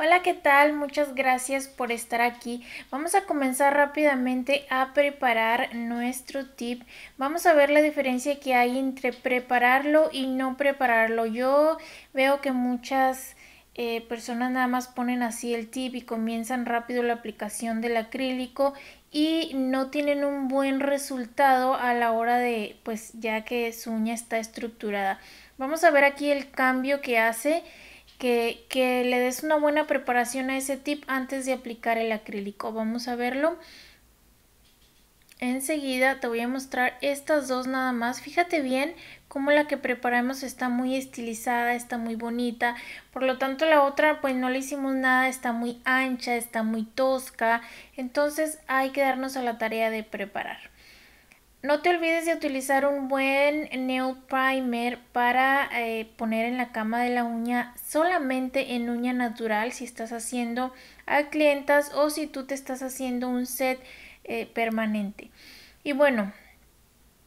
Hola, ¿qué tal? Muchas gracias por estar aquí. Vamos a comenzar rápidamente a preparar nuestro tip. Vamos a ver la diferencia que hay entre prepararlo y no prepararlo. Yo veo que muchas eh, personas nada más ponen así el tip y comienzan rápido la aplicación del acrílico y no tienen un buen resultado a la hora de, pues ya que su uña está estructurada. Vamos a ver aquí el cambio que hace que, le des una buena preparación a ese tip antes de aplicar el acrílico. Vamos a verlo. Enseguida te voy a mostrar estas dos nada más. Fíjate bien cómo la que preparamos está muy estilizada, está muy bonita. Por lo tanto la otra pues no le hicimos nada, está muy ancha, está muy tosca. Entonces hay que darnos a la tarea de preparar. No te olvides de utilizar un buen nail primer para eh, poner en la cama de la uña solamente en uña natural si estás haciendo a clientas o si tú te estás haciendo un set eh, permanente. Y bueno,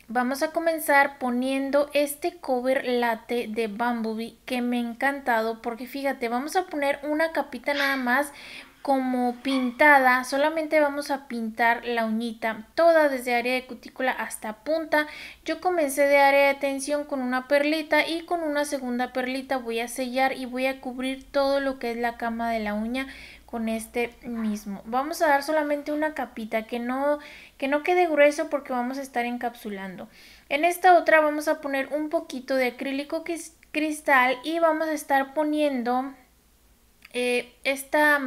vamos a comenzar poniendo este cover latte de Bambubi que me ha encantado porque fíjate, vamos a poner una capita nada más como pintada, solamente vamos a pintar la uñita toda desde área de cutícula hasta punta. Yo comencé de área de tensión con una perlita y con una segunda perlita voy a sellar y voy a cubrir todo lo que es la cama de la uña con este mismo. Vamos a dar solamente una capita que no, que no quede grueso porque vamos a estar encapsulando. En esta otra vamos a poner un poquito de acrílico cristal y vamos a estar poniendo eh, esta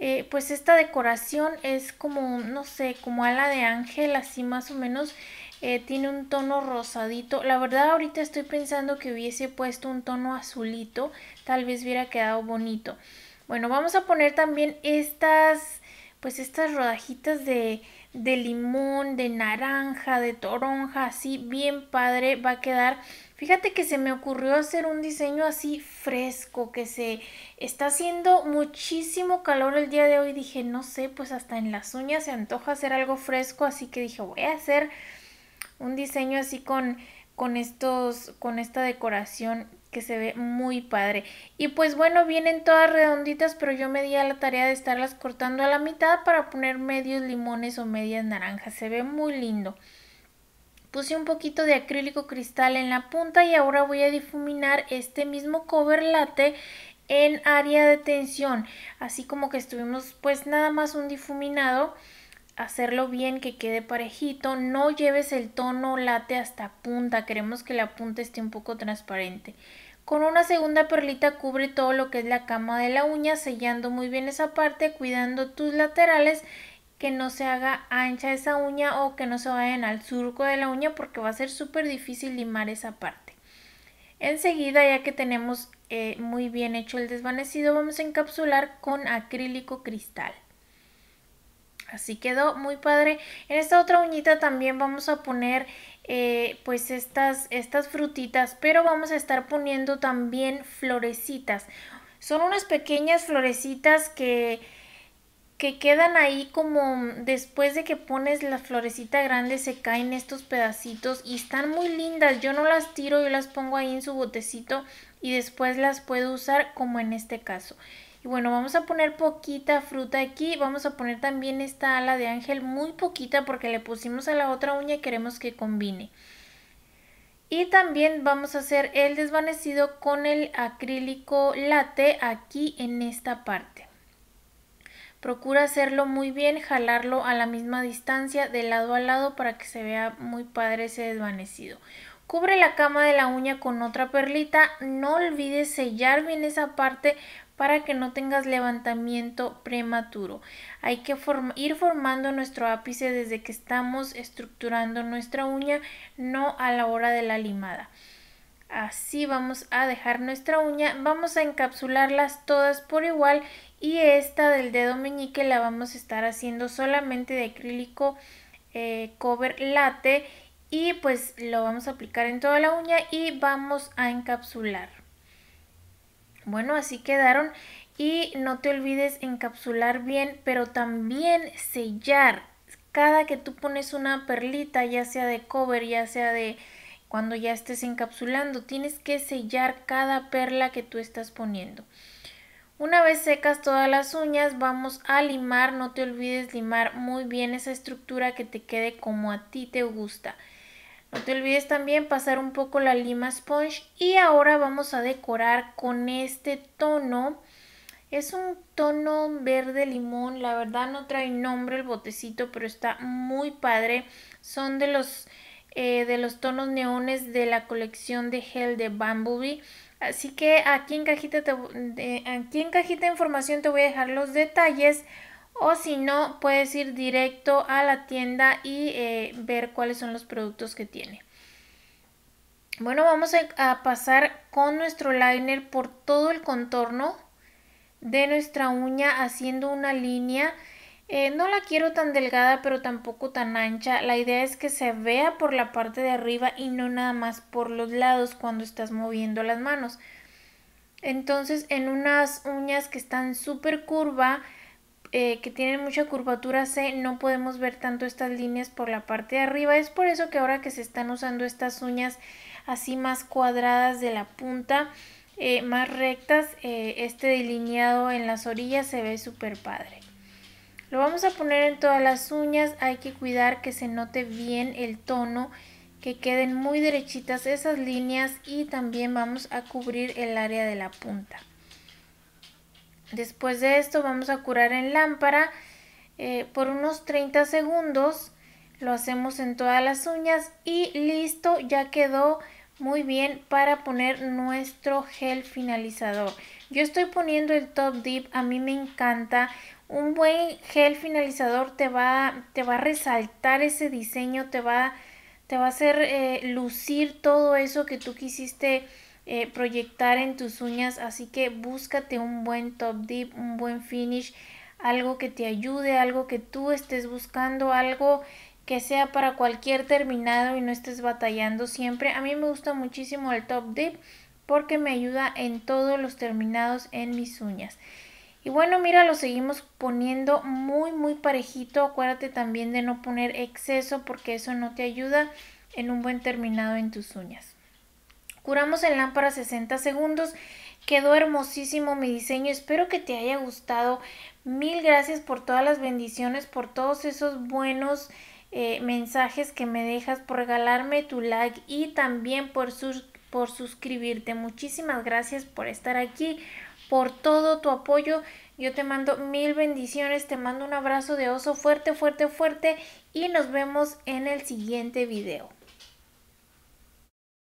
eh, pues esta decoración es como, no sé, como ala de ángel, así más o menos. Eh, tiene un tono rosadito. La verdad ahorita estoy pensando que hubiese puesto un tono azulito. Tal vez hubiera quedado bonito. Bueno, vamos a poner también estas pues estas rodajitas de, limón, de naranja, de toronja, así bien padre va a quedar. Fíjate que se me ocurrió hacer un diseño así fresco, que se está haciendo muchísimo calor el día de hoy. Dije, no sé, pues hasta en las uñas se antoja hacer algo fresco, así que dije, voy a hacer un diseño así con, con estos, con esta decoración que se ve muy padre. Y pues bueno, vienen todas redonditas, pero yo me di a la tarea de estarlas cortando a la mitad para poner medios limones o medias naranjas. Se ve muy lindo. Puse un poquito de acrílico cristal en la punta y ahora voy a difuminar este mismo cover latte en área de tensión. Así como que estuvimos pues nada más un difuminado hacerlo bien, que quede parejito. No lleves el tono late hasta punta, queremos que la punta esté un poco transparente. Con una segunda perlita cubre todo lo que es la cama de la uña, sellando muy bien esa parte, cuidando tus laterales, que no se haga ancha esa uña o que no se vayan al surco de la uña porque va a ser súper difícil limar esa parte. Enseguida, ya que tenemos eh, muy bien hecho el desvanecido, vamos a encapsular con acrílico cristal. Así quedó muy padre. En esta otra uñita también vamos a poner eh, pues estas, estas frutitas, pero vamos a estar poniendo también florecitas. Son unas pequeñas florecitas que, que quedan ahí como después de que pones la florecita grande se caen estos pedacitos y están muy lindas. Yo no las tiro, yo las pongo ahí en su botecito y después las puedo usar como en este caso. Y bueno, vamos a poner poquita fruta aquí. Vamos a poner también esta ala de ángel muy poquita porque le pusimos a la otra uña y queremos que combine. Y también vamos a hacer el desvanecido con el acrílico late aquí en esta parte. Procura hacerlo muy bien, jalarlo a la misma distancia de lado a lado para que se vea muy padre ese desvanecido. Cubre la cama de la uña con otra perlita. No olvides sellar bien esa parte para que no tengas levantamiento prematuro. Hay que ir formando nuestro ápice desde que estamos estructurando nuestra uña, no a la hora de la limada. Así vamos a dejar nuestra uña, vamos a encapsularlas todas por igual y esta del dedo meñique la vamos a estar haciendo solamente de acrílico eh, cover latte y pues lo vamos a aplicar en toda la uña y vamos a encapsular. Bueno, así quedaron y no te olvides encapsular bien, pero también sellar. Cada que tú pones una perlita, ya sea de cover, ya sea de cuando ya estés encapsulando, tienes que sellar cada perla que tú estás poniendo. Una vez secas todas las uñas, vamos a limar, no te olvides limar muy bien esa estructura que te quede como a ti te gusta. No te olvides también pasar un poco la lima sponge y ahora vamos a decorar con este tono. Es un tono verde limón, la verdad no trae nombre el botecito, pero está muy padre. Son de los, eh, de los tonos neones de la colección de gel de Bumblebee. Así que aquí en cajita, eh, aquí en cajita de información te voy a dejar los detalles o si no puedes ir directo a la tienda y eh, ver cuáles son los productos que tiene. Bueno, vamos a, pasar con nuestro liner por todo el contorno de nuestra uña haciendo una línea. Eh, no la quiero tan delgada pero tampoco tan ancha. La idea es que se vea por la parte de arriba y no nada más por los lados cuando estás moviendo las manos. Entonces en unas uñas que están súper curva eh, que tienen mucha curvatura C no podemos ver tanto estas líneas por la parte de arriba. Es por eso que ahora que se están usando estas uñas así más cuadradas de la punta, eh, más rectas, eh, este delineado en las orillas se ve súper padre. Lo vamos a poner en todas las uñas, hay que cuidar que se note bien el tono, que queden muy derechitas esas líneas y también vamos a cubrir el área de la punta. Después de esto vamos a curar en lámpara eh, por unos 30 segundos. Lo hacemos en todas las uñas y listo, ya quedó muy bien para poner nuestro gel finalizador. Yo estoy poniendo el Top Dip, a mí me encanta. Un buen gel finalizador te va, te va a resaltar ese diseño, te va, te va a hacer eh, lucir todo eso que tú quisiste eh, proyectar en tus uñas, así que búscate un buen top dip, un buen finish, algo que te ayude, algo que tú estés buscando, algo que sea para cualquier terminado y no estés batallando siempre. A mí me gusta muchísimo el top dip porque me ayuda en todos los terminados en mis uñas. Y bueno, mira, lo seguimos poniendo muy, muy parejito. Acuérdate también de no poner exceso porque eso no te ayuda en un buen terminado en tus uñas. Curamos en lámpara 60 segundos. Quedó hermosísimo mi diseño. Espero que te haya gustado. Mil gracias por todas las bendiciones, por todos esos buenos eh, mensajes que me dejas, por regalarme tu like y también por, por suscribirte. Muchísimas gracias por estar aquí, por todo tu apoyo. Yo te mando mil bendiciones, te mando un abrazo de oso fuerte, fuerte, fuerte y nos vemos en el siguiente video.